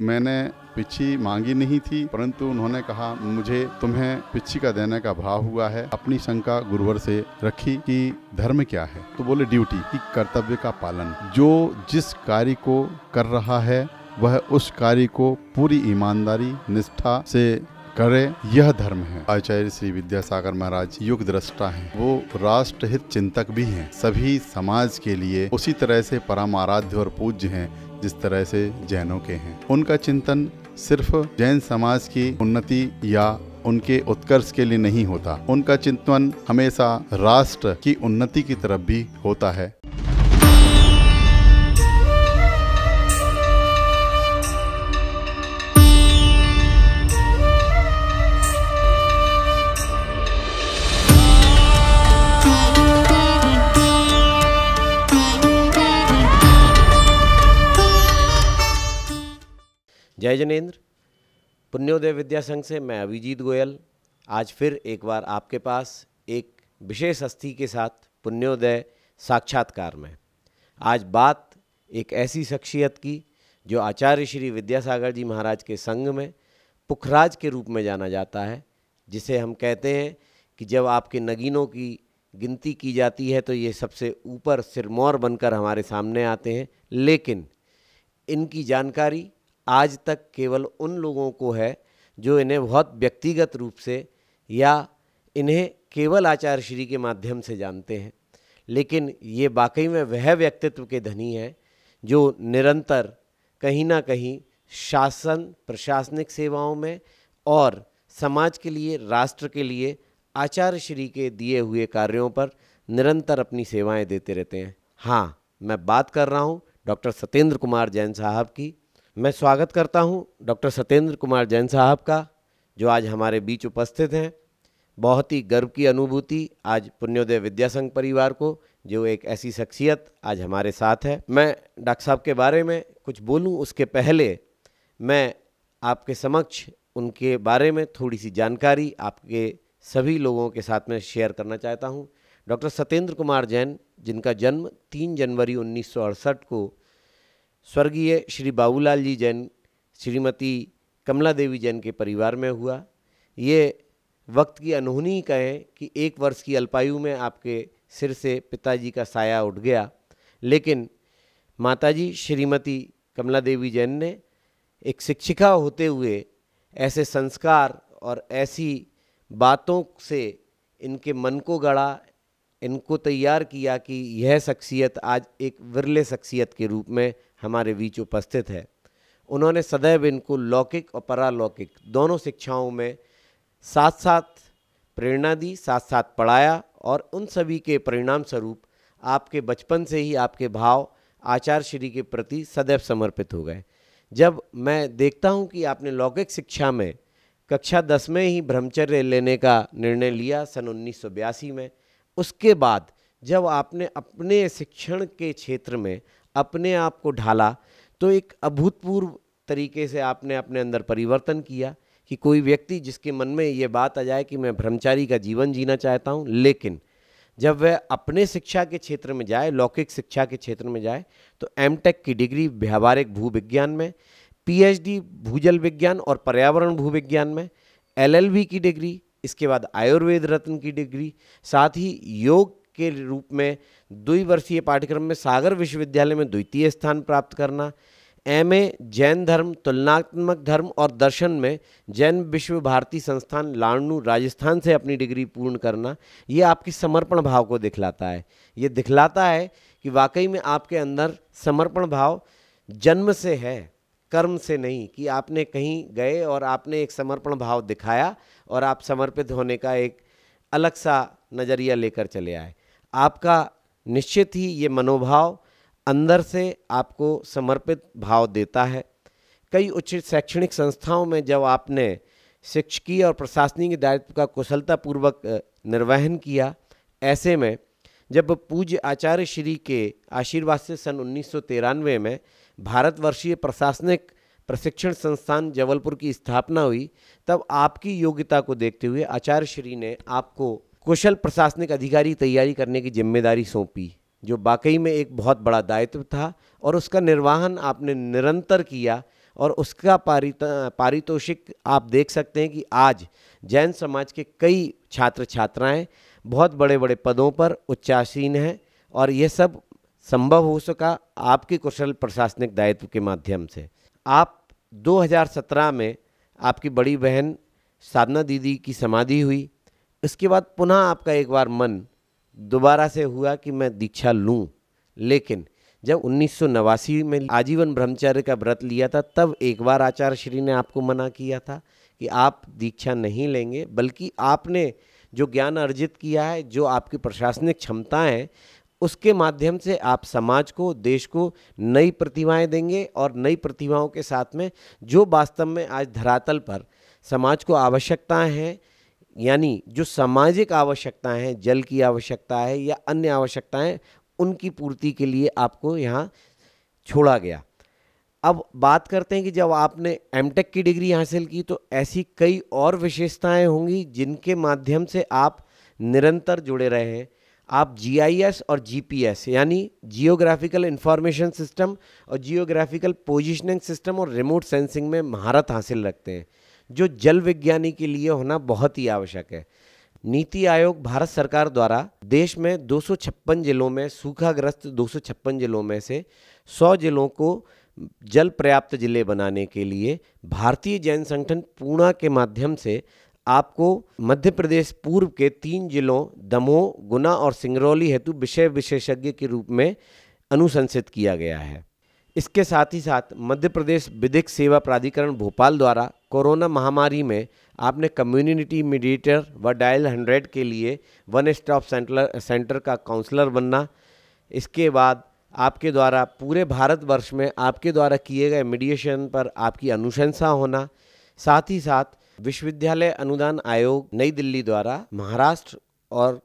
मैंने पिछी मांगी नहीं थी परंतु उन्होंने कहा मुझे तुम्हें पिछी का देने का भाव हुआ है अपनी शंका गुरुवर से रखी कि धर्म क्या है तो बोले ड्यूटी कि कर्तव्य का पालन जो जिस कार्य को कर रहा है वह उस कार्य को पूरी ईमानदारी निष्ठा से करे यह धर्म है आचार्य श्री विद्यासागर महाराज युग दृष्टा है वो राष्ट्रहित चिंतक भी हैं सभी समाज के लिए उसी तरह से परम आराध्य और पूज्य हैं जिस तरह से जैनों के हैं उनका चिंतन सिर्फ जैन समाज की उन्नति या उनके उत्कर्ष के लिए नहीं होता उनका चिंतन हमेशा राष्ट्र की उन्नति की तरफ भी होता है जय जनेन्द्र पुण्योदय विद्या संघ से मैं अभिजीत गोयल आज फिर एक बार आपके पास एक विशेष अस्थि के साथ पुण्योदय साक्षात्कार में आज बात एक ऐसी शख्सियत की जो आचार्य श्री विद्यासागर जी महाराज के संघ में पुखराज के रूप में जाना जाता है जिसे हम कहते हैं कि जब आपके नगीनों की गिनती की जाती है तो ये सबसे ऊपर सिरमौर बनकर हमारे सामने आते हैं लेकिन इनकी जानकारी आज तक केवल उन लोगों को है जो इन्हें बहुत व्यक्तिगत रूप से या इन्हें केवल आचार्य श्री के माध्यम से जानते हैं लेकिन ये वाकई में वह व्यक्तित्व के धनी हैं जो निरंतर कहीं ना कहीं शासन प्रशासनिक सेवाओं में और समाज के लिए राष्ट्र के लिए आचार्य श्री के दिए हुए कार्यों पर निरंतर अपनी सेवाएं देते रहते हैं हाँ मैं बात कर रहा हूँ डॉक्टर सत्येंद्र कुमार जैन साहब की मैं स्वागत करता हूं डॉक्टर सत्येंद्र कुमार जैन साहब का जो आज हमारे बीच उपस्थित हैं बहुत ही गर्व की अनुभूति आज पुण्योदय विद्यासंघ परिवार को जो एक ऐसी शख्सियत आज हमारे साथ है मैं डॉक्टर साहब के बारे में कुछ बोलूं उसके पहले मैं आपके समक्ष उनके बारे में थोड़ी सी जानकारी आपके सभी लोगों के साथ में शेयर करना चाहता हूं डॉक्टर सत्येंद्र कुमार जैन जिनका जन्म 3 जनवरी उन्नीस को स्वर्गीय श्री बाबूलाल जी जैन श्रीमती कमला देवी जैन के परिवार में हुआ ये वक्त की अनहोनी कहें कि एक वर्ष की अल्पायु में आपके सिर से पिताजी का साया उठ गया लेकिन माताजी श्रीमती कमला देवी जैन ने एक शिक्षिका होते हुए ऐसे संस्कार और ऐसी बातों से इनके मन को गढ़ा इनको तैयार किया कि यह शख्सियत आज एक विरले शख्सियत के रूप में हमारे बीच उपस्थित है उन्होंने सदैव इनको लौकिक और परालौकिक दोनों शिक्षाओं में साथ साथ प्रेरणा दी साथ साथ पढ़ाया और उन सभी के परिणाम स्वरूप आपके बचपन से ही आपके भाव आचार्य श्री के प्रति सदैव समर्पित हो गए जब मैं देखता हूँ कि आपने लौकिक शिक्षा में कक्षा दस में ही ब्रह्मचर्य लेने का निर्णय लिया सन उन्नीस में उसके बाद जब आपने अपने शिक्षण के क्षेत्र में अपने आप को ढाला तो एक अभूतपूर्व तरीके से आपने अपने अंदर परिवर्तन किया कि कोई व्यक्ति जिसके मन में ये बात आ जाए कि मैं ब्रह्मचारी का जीवन जीना चाहता हूँ लेकिन जब वह अपने शिक्षा के क्षेत्र में जाए लौकिक शिक्षा के क्षेत्र में जाए तो एम की डिग्री व्यावहारिक भू विज्ञान में पी भूजल विज्ञान और पर्यावरण भू विज्ञान में एल की डिग्री इसके बाद आयुर्वेद रत्न की डिग्री साथ ही योग के रूप में द्विवर्षीय पाठ्यक्रम में सागर विश्वविद्यालय में द्वितीय स्थान प्राप्त करना एम जैन धर्म तुलनात्मक धर्म और दर्शन में जैन विश्व भारती संस्थान लाणू राजस्थान से अपनी डिग्री पूर्ण करना ये आपकी समर्पण भाव को दिखलाता है ये दिखलाता है कि वाकई में आपके अंदर समर्पण भाव जन्म से है कर्म से नहीं कि आपने कहीं गए और आपने एक समर्पण भाव दिखाया और आप समर्पित होने का एक अलग सा नज़रिया लेकर चले आए आपका निश्चित ही ये मनोभाव अंदर से आपको समर्पित भाव देता है कई उच्च शैक्षणिक संस्थाओं में जब आपने शिक्षकीय और प्रशासनिक दायित्व का कुशलतापूर्वक निर्वहन किया ऐसे में जब पूज्य आचार्य श्री के आशीर्वाद से सन उन्नीस में भारतवर्षीय प्रशासनिक प्रशिक्षण संस्थान जबलपुर की स्थापना हुई तब आपकी योग्यता को देखते हुए आचार्य श्री ने आपको कुशल प्रशासनिक अधिकारी तैयारी करने की जिम्मेदारी सौंपी जो वाकई में एक बहुत बड़ा दायित्व था और उसका निर्वाहन आपने निरंतर किया और उसका पारित पारितोषिक आप देख सकते हैं कि आज जैन समाज के कई छात्र छात्राएं बहुत बड़े बड़े पदों पर उच्चासीन हैं और यह सब संभव हो सका आपके कुशल प्रशासनिक दायित्व के माध्यम से आप 2017 में आपकी बड़ी बहन साधना दीदी की समाधि हुई इसके बाद पुनः आपका एक बार मन दोबारा से हुआ कि मैं दीक्षा लूँ लेकिन जब उन्नीस में आजीवन ब्रह्मचर्य का व्रत लिया था तब एक बार आचार्य श्री ने आपको मना किया था कि आप दीक्षा नहीं लेंगे बल्कि आपने जो ज्ञान अर्जित किया है जो आपकी प्रशासनिक क्षमताएं हैं उसके माध्यम से आप समाज को देश को नई प्रतिभाएं देंगे और नई प्रतिभाओं के साथ में जो वास्तव में आज धरातल पर समाज को आवश्यकताएं हैं यानी जो सामाजिक आवश्यकताएं हैं जल की आवश्यकता है या अन्य आवश्यकताएं उनकी पूर्ति के लिए आपको यहाँ छोड़ा गया अब बात करते हैं कि जब आपने एम की डिग्री हासिल की तो ऐसी कई और विशेषताएं होंगी जिनके माध्यम से आप निरंतर जुड़े रहे हैं आप जी और जी यानी जियोग्राफिकल इंफॉर्मेशन सिस्टम और जियोग्राफिकल पोजिशनिंग सिस्टम और रिमोट सेंसिंग में महारत हासिल रखते हैं जो जल विज्ञानी के लिए होना बहुत ही आवश्यक है नीति आयोग भारत सरकार द्वारा देश में दो जिलों में सूखाग्रस्त दो जिलों में से 100 जिलों को जल पर्याप्त जिले बनाने के लिए भारतीय जैन संगठन पूना के माध्यम से आपको मध्य प्रदेश पूर्व के तीन जिलों दमोह गुना और सिंगरौली हेतु विषय विशेषज्ञ के रूप में अनुशंसित किया गया है इसके साथ ही साथ मध्य प्रदेश विधिक सेवा प्राधिकरण भोपाल द्वारा कोरोना महामारी में आपने कम्युनिटी मीडिएटर व डायल हंड्रेड के लिए वन स्टॉप सेंटर सेंटर का काउंसलर बनना इसके बाद आपके द्वारा पूरे भारतवर्ष में आपके द्वारा किए गए मीडिएशन पर आपकी अनुशंसा होना साथ ही साथ विश्वविद्यालय अनुदान आयोग नई दिल्ली द्वारा महाराष्ट्र और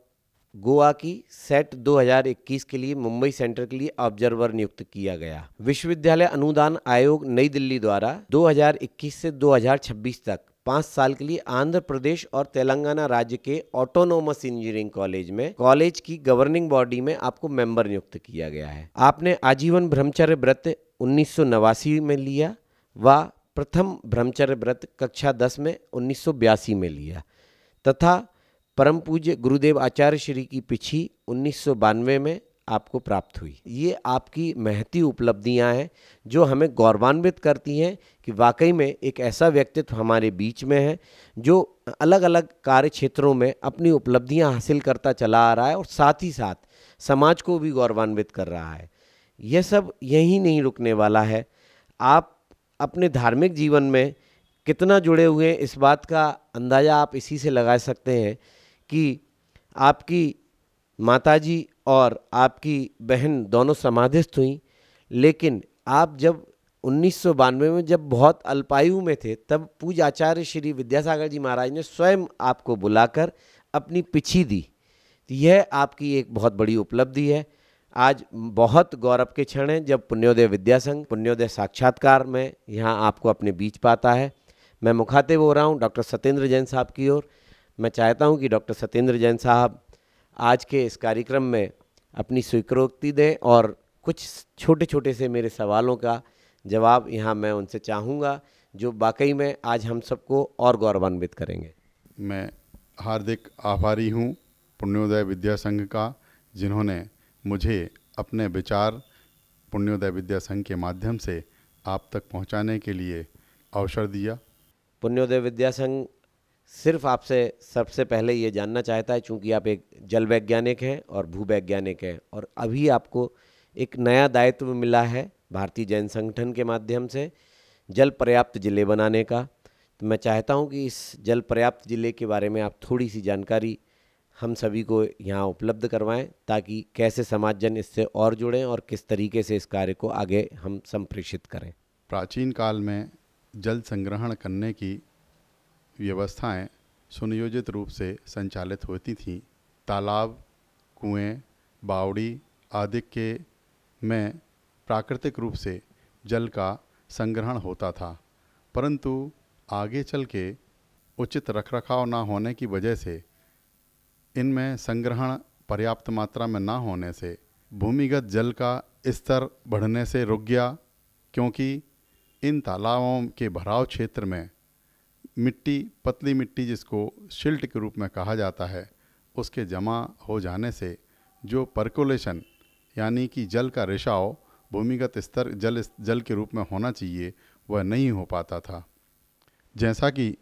गोवा की सेट 2021 के लिए मुंबई सेंटर के लिए ऑब्जर्वर नियुक्त किया गया विश्वविद्यालय अनुदान आयोग नई दिल्ली द्वारा 2021 से 2026 तक पाँच साल के लिए आंध्र प्रदेश और तेलंगाना राज्य के ऑटोनोमस इंजीनियरिंग कॉलेज में कॉलेज की गवर्निंग बॉडी में आपको मेंबर नियुक्त किया गया है आपने आजीवन ब्रह्मचर्य व्रत उन्नीस में लिया व प्रथम ब्रह्मचर्य व्रत कक्षा 10 में उन्नीस में लिया तथा परम पूज्य गुरुदेव आचार्य श्री की पिछी उन्नीस में आपको प्राप्त हुई ये आपकी महती उपलब्धियां हैं जो हमें गौरवान्वित करती हैं कि वाकई में एक ऐसा व्यक्तित्व हमारे बीच में है जो अलग अलग कार्य क्षेत्रों में अपनी उपलब्धियां हासिल करता चला आ रहा है और साथ ही साथ समाज को भी गौरवान्वित कर रहा है यह सब यही नहीं रुकने वाला है आप अपने धार्मिक जीवन में कितना जुड़े हुए हैं इस बात का अंदाज़ा आप इसी से लगा सकते हैं कि आपकी माताजी और आपकी बहन दोनों समाधिस्थ हुई लेकिन आप जब उन्नीस में जब बहुत अल्पायु में थे तब पूज आचार्य श्री विद्यासागर जी महाराज ने स्वयं आपको बुलाकर अपनी पिछी दी यह आपकी एक बहुत बड़ी उपलब्धि है आज बहुत गौरव के क्षण हैं जब पुण्योदय विद्यासंघ पुण्योदय साक्षात्कार में यहाँ आपको अपने बीच पाता है मैं मुखातिब हो रहा हूँ डॉक्टर सत्येंद्र जैन साहब की ओर मैं चाहता हूं कि डॉक्टर सत्येंद्र जैन साहब आज के इस कार्यक्रम में अपनी स्वीकृति दें और कुछ छोटे छोटे से मेरे सवालों का जवाब यहाँ मैं उनसे चाहूँगा जो वाकई में आज हम सबको और गौरवान्वित करेंगे मैं हार्दिक आभारी हूँ पुण्योदय विद्या संघ का जिन्होंने मुझे अपने विचार पुण्योदय विद्या संघ के माध्यम से आप तक पहुँचाने के लिए अवसर दिया पुण्योदय विद्या संघ सिर्फ आपसे सबसे पहले ये जानना चाहता है चूंकि आप एक जल वैज्ञानिक हैं और भू वैज्ञानिक हैं और अभी आपको एक नया दायित्व मिला है भारतीय जैन संगठन के माध्यम से जल पर्याप्त ज़िले बनाने का तो मैं चाहता हूँ कि इस जल पर्याप्त ज़िले के बारे में आप थोड़ी सी जानकारी हम सभी को यहाँ उपलब्ध करवाएं ताकि कैसे समाज जन इससे और जुड़ें और किस तरीके से इस कार्य को आगे हम संप्रेषित करें प्राचीन काल में जल संग्रहण करने की व्यवस्थाएं सुनियोजित रूप से संचालित होती थीं तालाब कुएं, बावड़ी आदि के में प्राकृतिक रूप से जल का संग्रहण होता था परंतु आगे चल के उचित रखरखाव न होने की वजह से इनमें संग्रहण पर्याप्त मात्रा में ना होने से भूमिगत जल का स्तर बढ़ने से रुक गया क्योंकि इन तालाबों के भराव क्षेत्र में मिट्टी पतली मिट्टी जिसको शिल्ट के रूप में कहा जाता है उसके जमा हो जाने से जो परकोलेशन यानी कि जल का रिसाव भूमिगत स्तर जल जल के रूप में होना चाहिए वह नहीं हो पाता था जैसा कि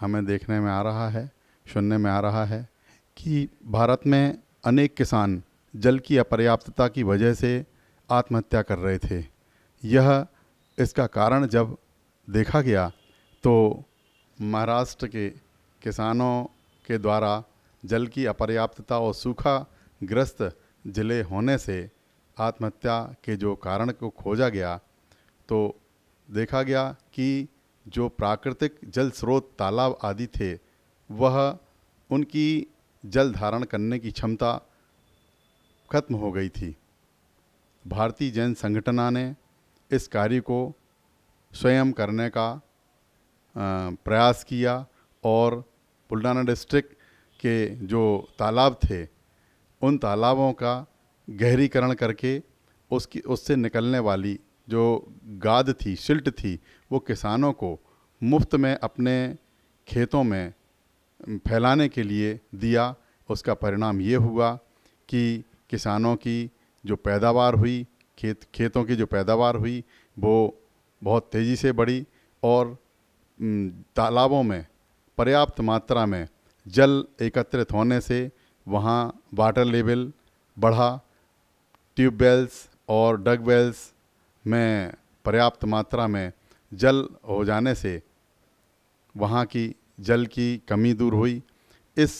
हमें देखने में आ रहा है सुनने में आ रहा है कि भारत में अनेक किसान जल की अपर्याप्तता की वजह से आत्महत्या कर रहे थे यह इसका कारण जब देखा गया तो महाराष्ट्र के किसानों के द्वारा जल की अपर्याप्तता और सूखा ग्रस्त ज़िले होने से आत्महत्या के जो कारण को खोजा गया तो देखा गया कि जो प्राकृतिक जल स्रोत तालाब आदि थे वह उनकी जल धारण करने की क्षमता खत्म हो गई थी भारतीय जैन संगठना ने इस कार्य को स्वयं करने का प्रयास किया और बुल्डाना डिस्ट्रिक्ट के जो तालाब थे उन तालाबों का गहरीकरण करके उसकी उससे निकलने वाली जो गाद थी शिल्ट थी वो किसानों को मुफ्त में अपने खेतों में फैलाने के लिए दिया उसका परिणाम ये हुआ कि किसानों की जो पैदावार हुई खेत खेतों की जो पैदावार हुई वो बहुत तेज़ी से बढ़ी और तालाबों में पर्याप्त मात्रा में जल एकत्रित होने से वहाँ वाटर लेवल बढ़ा ट्यूबवेल्स और डगवेल्स में पर्याप्त मात्रा में जल हो जाने से वहाँ की जल की कमी दूर हुई इस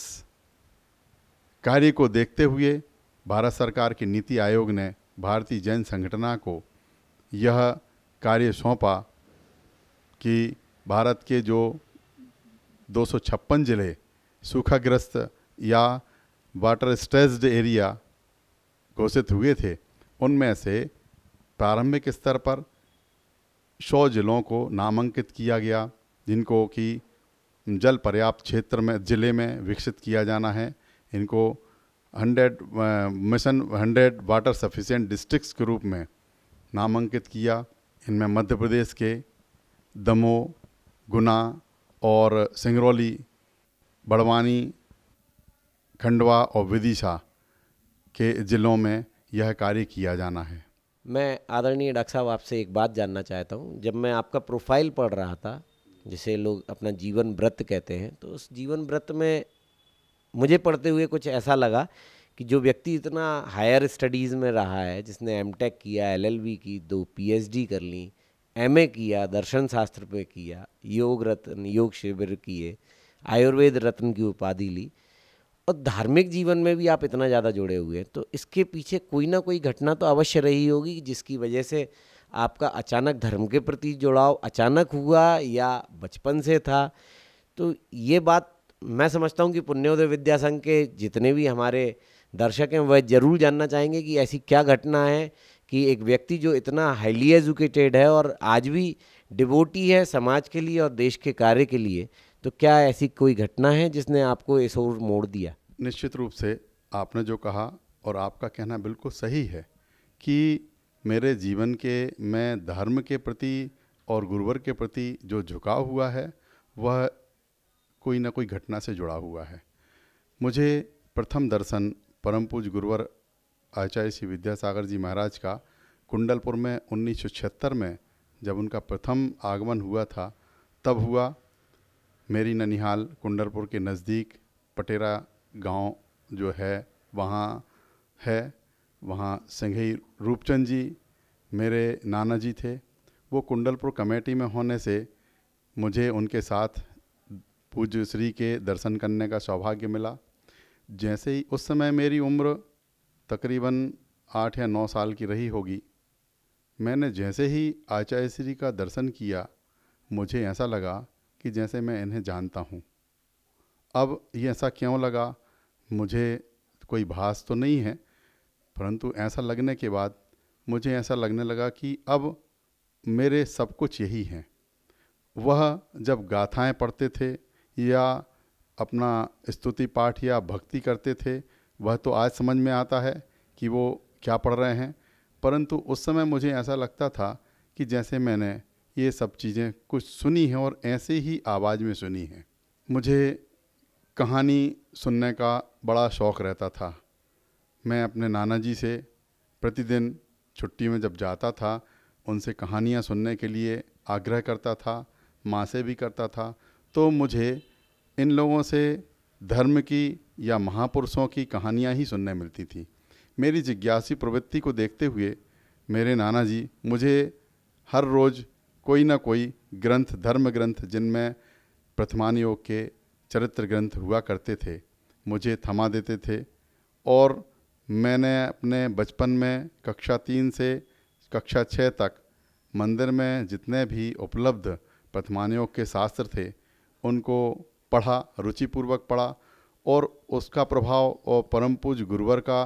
कार्य को देखते हुए भारत सरकार की नीति आयोग ने भारतीय जैन संगठना को यह कार्य सौंपा कि भारत के जो दो जिले सूखाग्रस्त या वाटर स्ट्रेस्ड एरिया घोषित हुए थे उनमें से प्रारंभिक स्तर पर सौ ज़िलों को नामांकित किया गया जिनको कि जल पर्याप्त क्षेत्र में ज़िले में विकसित किया जाना है इनको hundred mission hundred water sufficient districts के रूप में नामांकित किया इनमें मध्य प्रदेश के दमोह गुना और सिंगरौली बड़वानी खंडवा और विदिशा के ज़िलों में यह कार्य किया जाना है मैं आदरणीय डॉक्टर साहब आपसे एक बात जानना चाहता हूँ जब मैं आपका प्रोफाइल पढ़ रहा था जिसे लोग अपना जीवन व्रत कहते हैं तो उस जीवन व्रत में मुझे पढ़ते हुए कुछ ऐसा लगा कि जो व्यक्ति इतना हायर स्टडीज़ में रहा है जिसने एम किया एल की दो पी कर ली ए किया दर्शन शास्त्र पे किया योग रत्न योग शिविर किए आयुर्वेद रत्न की उपाधि ली और धार्मिक जीवन में भी आप इतना ज़्यादा जुड़े हुए हैं तो इसके पीछे कोई ना कोई घटना तो अवश्य रही होगी जिसकी वजह से आपका अचानक धर्म के प्रति जुड़ाव अचानक हुआ या बचपन से था तो ये बात मैं समझता हूँ कि पुण्योदय विद्या संघ के जितने भी हमारे दर्शक हैं वह ज़रूर जानना चाहेंगे कि ऐसी क्या घटना है कि एक व्यक्ति जो इतना हाईली एजुकेटेड है और आज भी डिवोटी है समाज के लिए और देश के कार्य के लिए तो क्या ऐसी कोई घटना है जिसने आपको इस ओर मोड़ दिया निश्चित रूप से आपने जो कहा और आपका कहना बिल्कुल सही है कि मेरे जीवन के मैं धर्म के प्रति और गुरुवर के प्रति जो झुकाव हुआ है वह कोई ना कोई घटना से जुड़ा हुआ है मुझे प्रथम दर्शन परम पूज गुरुवर आचार्य श्री विद्यासागर जी महाराज का कुंडलपुर में उन्नीस में जब उनका प्रथम आगमन हुआ था तब हुआ मेरी ननिहाल कुंडलपुर के नज़दीक पटेरा गांव जो है वहाँ है वहाँ सिंघई रूपचंद जी मेरे नाना जी थे वो कुंडलपुर कमेटी में होने से मुझे उनके साथ पूज्य श्री के दर्शन करने का सौभाग्य मिला जैसे ही उस समय मेरी उम्र तकरीबन आठ या नौ साल की रही होगी मैंने जैसे ही आचार्य श्री का दर्शन किया मुझे ऐसा लगा कि जैसे मैं इन्हें जानता हूँ अब ये ऐसा क्यों लगा मुझे कोई भास तो नहीं है परंतु ऐसा लगने के बाद मुझे ऐसा लगने लगा कि अब मेरे सब कुछ यही हैं वह जब गाथाएं पढ़ते थे या अपना स्तुति पाठ या भक्ति करते थे वह तो आज समझ में आता है कि वो क्या पढ़ रहे हैं परंतु उस समय मुझे ऐसा लगता था कि जैसे मैंने ये सब चीज़ें कुछ सुनी हैं और ऐसे ही आवाज़ में सुनी हैं मुझे कहानी सुनने का बड़ा शौक़ रहता था मैं अपने नाना जी से प्रतिदिन छुट्टी में जब जाता था उनसे कहानियाँ सुनने के लिए आग्रह करता था माँ से भी करता था तो मुझे इन लोगों से धर्म की या महापुरुषों की कहानियाँ ही सुनने मिलती थी मेरी जिज्ञासी प्रवृत्ति को देखते हुए मेरे नाना जी मुझे हर रोज़ कोई ना कोई ग्रंथ धर्म ग्रंथ जिनमें प्रथमान योग के चरित्र ग्रंथ हुआ करते थे मुझे थमा देते थे और मैंने अपने बचपन में कक्षा तीन से कक्षा छः तक मंदिर में जितने भी उपलब्ध प्रथमानियों के शास्त्र थे उनको पढ़ा रुचिपूर्वक पढ़ा और उसका प्रभाव और परम पूज गुरुवर का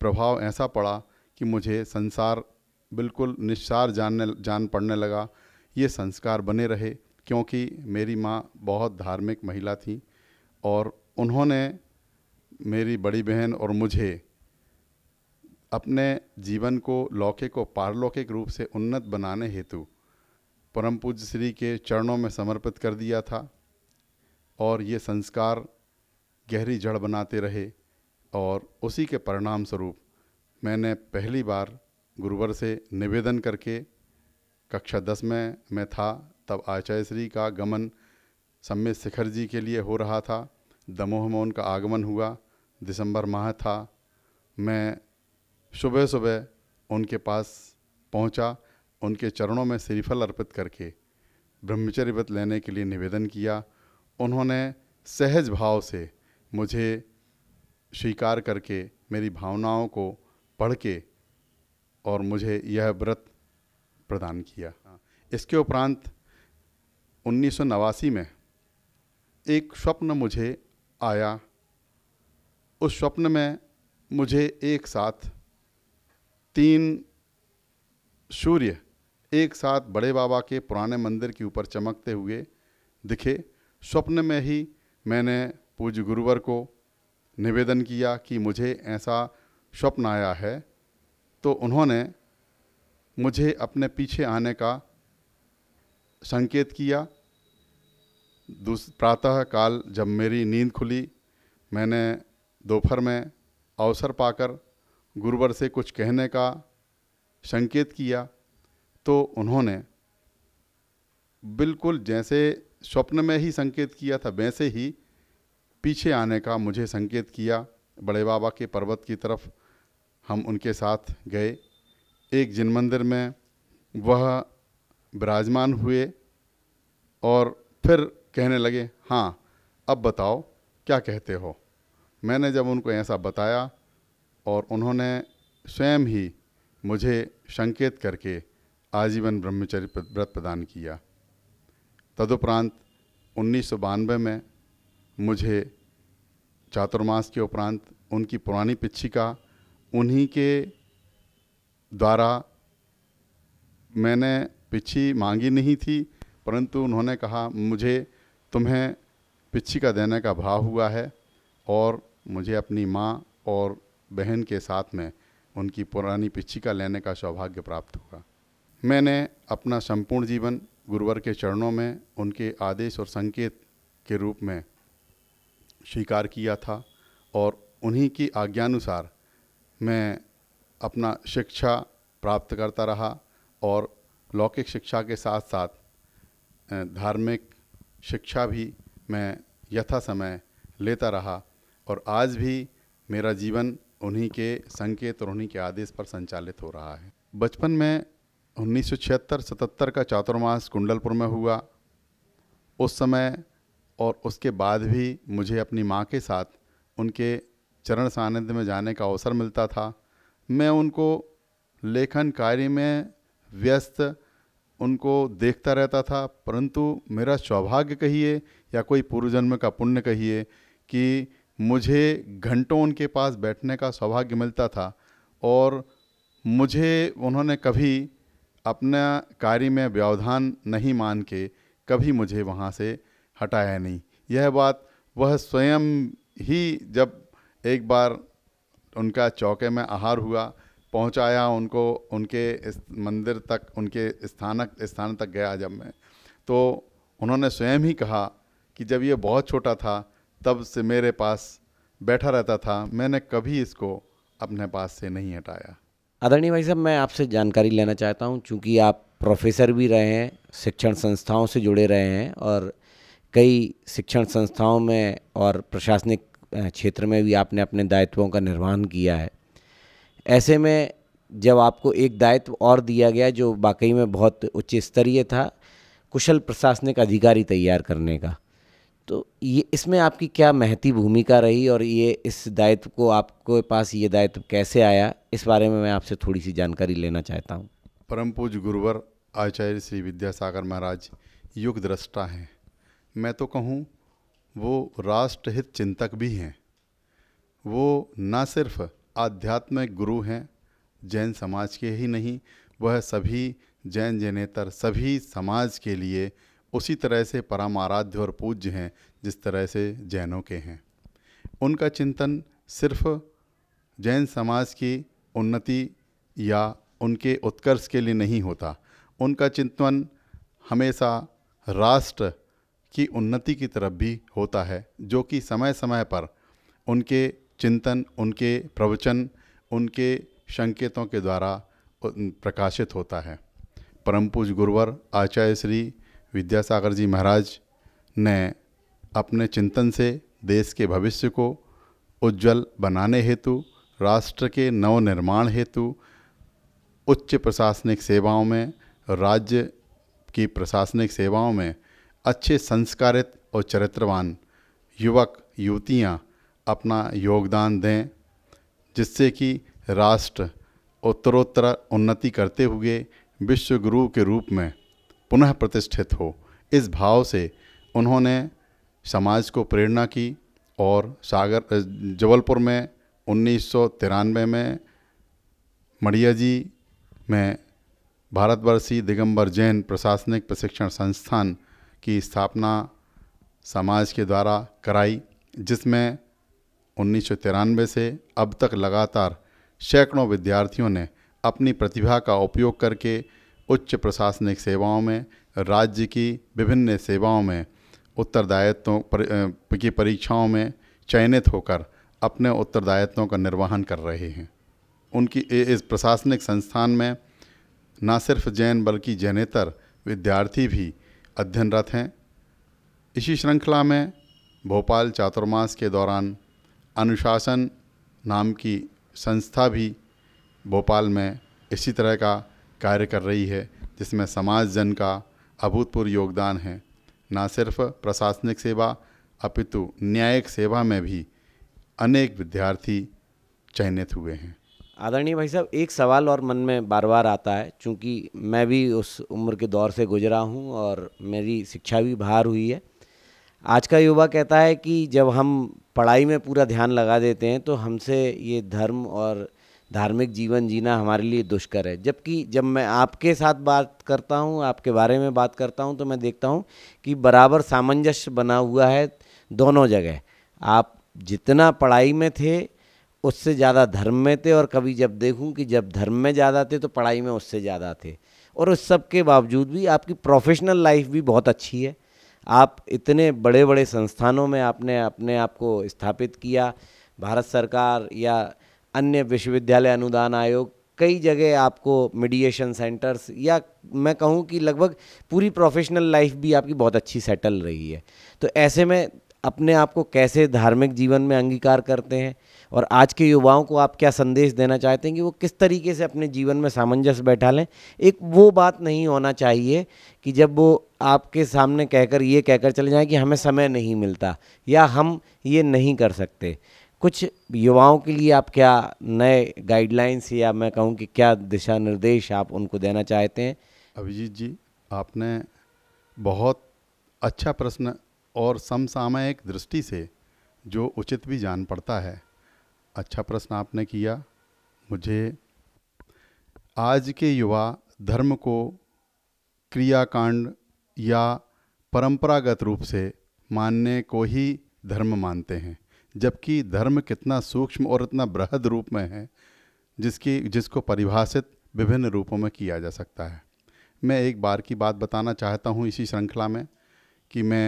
प्रभाव ऐसा पड़ा कि मुझे संसार बिल्कुल निस्सार जानने जान पड़ने लगा ये संस्कार बने रहे क्योंकि मेरी माँ बहुत धार्मिक महिला थी और उन्होंने मेरी बड़ी बहन और मुझे अपने जीवन को लौकिक और पारलौकिक रूप से उन्नत बनाने हेतु परम पूज्य श्री के चरणों में समर्पित कर दिया था और ये संस्कार गहरी जड़ बनाते रहे और उसी के परिणाम स्वरूप मैंने पहली बार गुरुवर से निवेदन करके कक्षा दस में मैं था तब आचार्य श्री का गमन सम्य शिखर जी के लिए हो रहा था दमोह में उनका आगमन हुआ दिसंबर माह था मैं सुबह सुबह उनके पास पहुंचा, उनके चरणों में श्रीफल अर्पित करके ब्रह्मचर्य व्रत लेने के लिए निवेदन किया उन्होंने सहज भाव से मुझे स्वीकार करके मेरी भावनाओं को पढ़ के और मुझे यह व्रत प्रदान किया इसके उपरांत उन्नीस में एक स्वप्न मुझे आया उस स्वप्न में मुझे एक साथ तीन सूर्य एक साथ बड़े बाबा के पुराने मंदिर के ऊपर चमकते हुए दिखे स्वप्न में ही मैंने पूज्य गुरुवर को निवेदन किया कि मुझे ऐसा स्वप्न आया है तो उन्होंने मुझे अपने पीछे आने का संकेत किया प्रातः काल जब मेरी नींद खुली मैंने दोपहर में अवसर पाकर गुरुवर से कुछ कहने का संकेत किया तो उन्होंने बिल्कुल जैसे स्वप्न में ही संकेत किया था वैसे ही पीछे आने का मुझे संकेत किया बड़े बाबा के पर्वत की तरफ हम उनके साथ गए एक जिन मंदिर में वह विराजमान हुए और फिर कहने लगे हाँ अब बताओ क्या कहते हो मैंने जब उनको ऐसा बताया और उन्होंने स्वयं ही मुझे संकेत करके आजीवन ब्रह्मचर्य व्रत प्रदान किया तदुपरांत उन्नीस में मुझे चातुर्मास के उपरांत उनकी पुरानी पिछिका उन्हीं के द्वारा मैंने पिछी मांगी नहीं थी परंतु उन्होंने कहा मुझे तुम्हें का देने का भाव हुआ है और मुझे अपनी माँ और बहन के साथ में उनकी पुरानी पिच्छिका लेने का सौभाग्य प्राप्त हुआ मैंने अपना संपूर्ण जीवन गुरुवर के चरणों में उनके आदेश और संकेत के रूप में स्वीकार किया था और उन्हीं की आज्ञानुसार मैं अपना शिक्षा प्राप्त करता रहा और लौकिक शिक्षा के साथ साथ धार्मिक शिक्षा भी मैं यथा समय लेता रहा और आज भी मेरा जीवन उन्हीं के संकेत और उन्हीं के आदेश पर संचालित हो रहा है बचपन में उन्नीस सौ छिहत्तर सतहत्तर का चातुर्मास कुंडलपुर में हुआ उस समय और उसके बाद भी मुझे अपनी माँ के साथ उनके चरण सानिध्य में जाने का अवसर मिलता था मैं उनको लेखन कार्य में व्यस्त उनको देखता रहता था परंतु मेरा सौभाग्य कहिए या कोई पूर्वजन्म का पुण्य कहिए कि मुझे घंटों उनके पास बैठने का सौभाग्य मिलता था और मुझे उन्होंने कभी अपना कार्य में व्यवधान नहीं मान के कभी मुझे वहाँ से हटाया नहीं यह बात वह स्वयं ही जब एक बार उनका चौके में आहार हुआ पहुंचाया उनको उनके इस मंदिर तक उनके स्थानक स्थान तक गया जब मैं तो उन्होंने स्वयं ही कहा कि जब ये बहुत छोटा था तब से मेरे पास बैठा रहता था मैंने कभी इसको अपने पास से नहीं हटाया आदरणीय भाई साहब मैं आपसे जानकारी लेना चाहता हूँ चूँकि आप प्रोफेसर भी रहे हैं शिक्षण संस्थाओं से जुड़े रहे हैं और कई शिक्षण संस्थाओं में और प्रशासनिक क्षेत्र में भी आपने अपने दायित्वों का निर्वहन किया है ऐसे में जब आपको एक दायित्व और दिया गया जो वाकई में बहुत उच्च स्तरीय था कुशल प्रशासनिक अधिकारी तैयार करने का तो ये इसमें आपकी क्या महती भूमिका रही और ये इस दायित्व को आपके पास ये दायित्व कैसे आया इस बारे में मैं आपसे थोड़ी सी जानकारी लेना चाहता हूँ परम पूज गुरुवर आचार्य श्री विद्यासागर महाराज युग दृष्टा हैं मैं तो कहूँ वो राष्ट्रहित चिंतक भी हैं वो ना सिर्फ आध्यात्मिक गुरु हैं जैन समाज के ही नहीं वह सभी जैन जैनेतर सभी समाज के लिए उसी तरह से परम आराध्य और पूज्य हैं जिस तरह से जैनों के हैं उनका चिंतन सिर्फ जैन समाज की उन्नति या उनके उत्कर्ष के लिए नहीं होता उनका चिंतन हमेशा राष्ट्र की उन्नति की तरफ भी होता है जो कि समय समय पर उनके चिंतन उनके प्रवचन उनके संकेतों के द्वारा प्रकाशित होता है परम पूज गुरुवर आचार्य श्री विद्यासागर जी महाराज ने अपने चिंतन से देश के भविष्य को उज्जवल बनाने हेतु राष्ट्र के नवनिर्माण हेतु उच्च प्रशासनिक सेवाओं में राज्य की प्रशासनिक सेवाओं में अच्छे संस्कारित और चरित्रवान युवक युवतियाँ अपना योगदान दें जिससे कि राष्ट्र उत्तरोत्तर उन्नति करते हुए विश्व गुरु के रूप में पुनः प्रतिष्ठित हो इस भाव से उन्होंने समाज को प्रेरणा की और सागर जबलपुर में उन्नीस में मड़िया जी में भारतवर्षीय दिगंबर जैन प्रशासनिक प्रशिक्षण संस्थान की स्थापना समाज के द्वारा कराई जिसमें उन्नीस से अब तक लगातार सैकड़ों विद्यार्थियों ने अपनी प्रतिभा का उपयोग करके उच्च प्रशासनिक सेवाओं में राज्य की विभिन्न सेवाओं में उत्तरदायित्वों पर, की परीक्षाओं में चयनित होकर अपने उत्तरदायित्वों का निर्वहन कर रहे हैं उनकी इस प्रशासनिक संस्थान में न सिर्फ जैन बल्कि जैनेतर विद्यार्थी भी अध्ययनरत हैं इसी श्रृंखला में भोपाल चातुर्मास के दौरान अनुशासन नाम की संस्था भी भोपाल में इसी तरह का कार्य कर रही है जिसमें समाज जन का अभूतपूर्व योगदान है न सिर्फ प्रशासनिक सेवा अपितु न्यायिक सेवा में भी अनेक विद्यार्थी चयनित हुए हैं आदरणीय भाई साहब एक सवाल और मन में बार बार आता है क्योंकि मैं भी उस उम्र के दौर से गुजरा हूँ और मेरी शिक्षा भी बाहर हुई है आज का युवा कहता है कि जब हम पढ़ाई में पूरा ध्यान लगा देते हैं तो हमसे ये धर्म और धार्मिक जीवन जीना हमारे लिए दुष्कर है जबकि जब मैं आपके साथ बात करता हूँ आपके बारे में बात करता हूँ तो मैं देखता हूँ कि बराबर सामंजस्य बना हुआ है दोनों जगह आप जितना पढ़ाई में थे उससे ज़्यादा धर्म में थे और कभी जब देखूँ कि जब धर्म में ज़्यादा थे तो पढ़ाई में उससे ज़्यादा थे और उस सब के बावजूद भी आपकी प्रोफेशनल लाइफ भी बहुत अच्छी है आप इतने बड़े बड़े संस्थानों में आपने अपने आप को स्थापित किया भारत सरकार या अन्य विश्वविद्यालय अनुदान आयोग कई जगह आपको मीडिएशन सेंटर्स या मैं कहूँ कि लगभग पूरी प्रोफेशनल लाइफ भी आपकी बहुत अच्छी सेटल रही है तो ऐसे में अपने आप को कैसे धार्मिक जीवन में अंगीकार करते हैं और आज के युवाओं को आप क्या संदेश देना चाहते हैं कि वो किस तरीके से अपने जीवन में सामंजस्य बैठा लें एक वो बात नहीं होना चाहिए कि जब वो आपके सामने कहकर ये कहकर चले जाएं कि हमें समय नहीं मिलता या हम ये नहीं कर सकते कुछ युवाओं के लिए आप क्या नए गाइडलाइंस या मैं कहूँ कि क्या दिशा निर्देश आप उनको देना चाहते हैं अभिजीत जी आपने बहुत अच्छा प्रश्न और समसामयिक दृष्टि से जो उचित भी जान पड़ता है अच्छा प्रश्न आपने किया मुझे आज के युवा धर्म को क्रियाकांड या परंपरागत रूप से मानने को ही धर्म मानते हैं जबकि धर्म कितना सूक्ष्म और इतना बृहद रूप में है जिसकी जिसको परिभाषित विभिन्न रूपों में किया जा सकता है मैं एक बार की बात बताना चाहता हूँ इसी श्रृंखला में कि मैं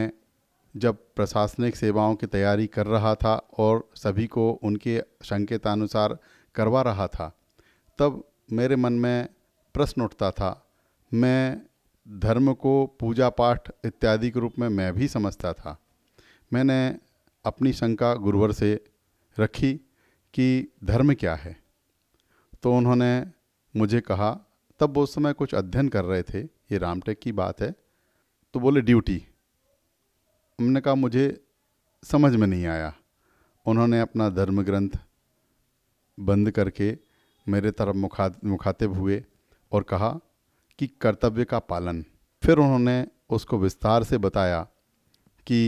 जब प्रशासनिक सेवाओं की तैयारी कर रहा था और सभी को उनके संकेतानुसार करवा रहा था तब मेरे मन में प्रश्न उठता था मैं धर्म को पूजा पाठ इत्यादि के रूप में मैं भी समझता था मैंने अपनी शंका गुरुवर से रखी कि धर्म क्या है तो उन्होंने मुझे कहा तब उस समय कुछ अध्ययन कर रहे थे ये रामटेक की बात है तो बोले ड्यूटी हमने कहा मुझे समझ में नहीं आया उन्होंने अपना धर्म ग्रंथ बंद करके मेरे तरफ मुखा मुखातिब हुए और कहा कि कर्तव्य का पालन फिर उन्होंने उसको विस्तार से बताया कि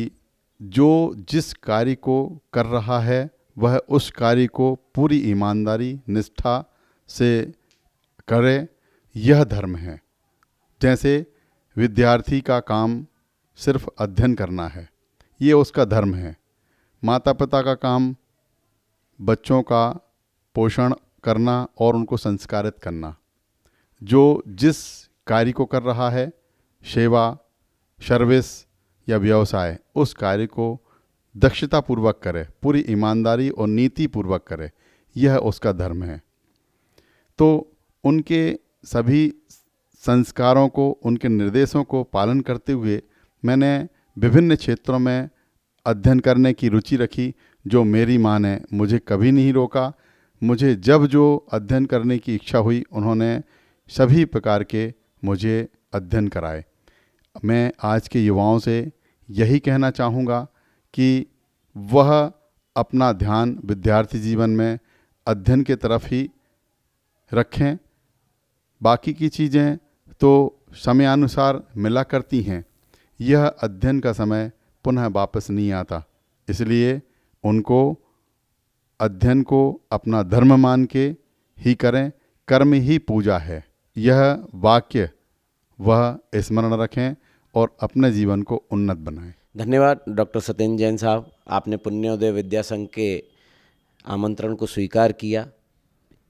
जो जिस कार्य को कर रहा है वह उस कार्य को पूरी ईमानदारी निष्ठा से करे यह धर्म है जैसे विद्यार्थी का काम सिर्फ अध्ययन करना है ये उसका धर्म है माता पिता का काम बच्चों का पोषण करना और उनको संस्कारित करना जो जिस कार्य को कर रहा है सेवा सर्विस या व्यवसाय उस कार्य को दक्षतापूर्वक करे पूरी ईमानदारी और नीतिपूर्वक करे यह उसका धर्म है तो उनके सभी संस्कारों को उनके निर्देशों को पालन करते हुए मैंने विभिन्न क्षेत्रों में अध्ययन करने की रुचि रखी जो मेरी माँ ने मुझे कभी नहीं रोका मुझे जब जो अध्ययन करने की इच्छा हुई उन्होंने सभी प्रकार के मुझे अध्ययन कराए मैं आज के युवाओं से यही कहना चाहूँगा कि वह अपना ध्यान विद्यार्थी जीवन में अध्ययन के तरफ ही रखें बाकी की चीज़ें तो समयानुसार मिला करती हैं यह अध्ययन का समय पुनः वापस नहीं आता इसलिए उनको अध्ययन को अपना धर्म मान के ही करें कर्म ही पूजा है यह वाक्य वह स्मरण रखें और अपने जीवन को उन्नत बनाएं धन्यवाद डॉक्टर सत्येंद्र जैन साहब आपने पुण्योदय विद्या संघ के आमंत्रण को स्वीकार किया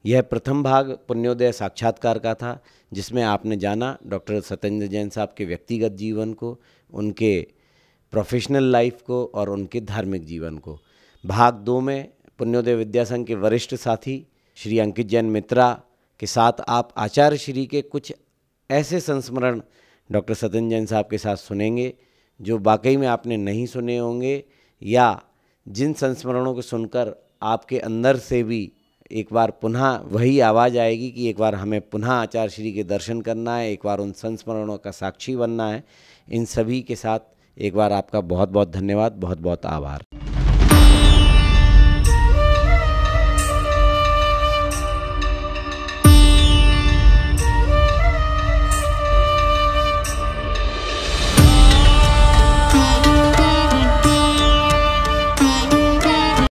यह प्रथम भाग पुण्योदय साक्षात्कार का था जिसमें आपने जाना डॉक्टर सत्येंद्र जैन साहब के व्यक्तिगत जीवन को उनके प्रोफेशनल लाइफ को और उनके धार्मिक जीवन को भाग दो में पुण्योदय विद्या संघ के वरिष्ठ साथी श्री अंकित जैन मित्रा के साथ आप आचार्य श्री के कुछ ऐसे संस्मरण डॉक्टर सत्यन जैन साहब के साथ सुनेंगे जो वाकई में आपने नहीं सुने होंगे या जिन संस्मरणों को सुनकर आपके अंदर से भी एक बार पुनः वही आवाज़ आएगी कि एक बार हमें पुनः आचार्य श्री के दर्शन करना है एक बार उन संस्मरणों का साक्षी बनना है इन सभी के साथ एक बार आपका बहुत बहुत धन्यवाद बहुत बहुत आभार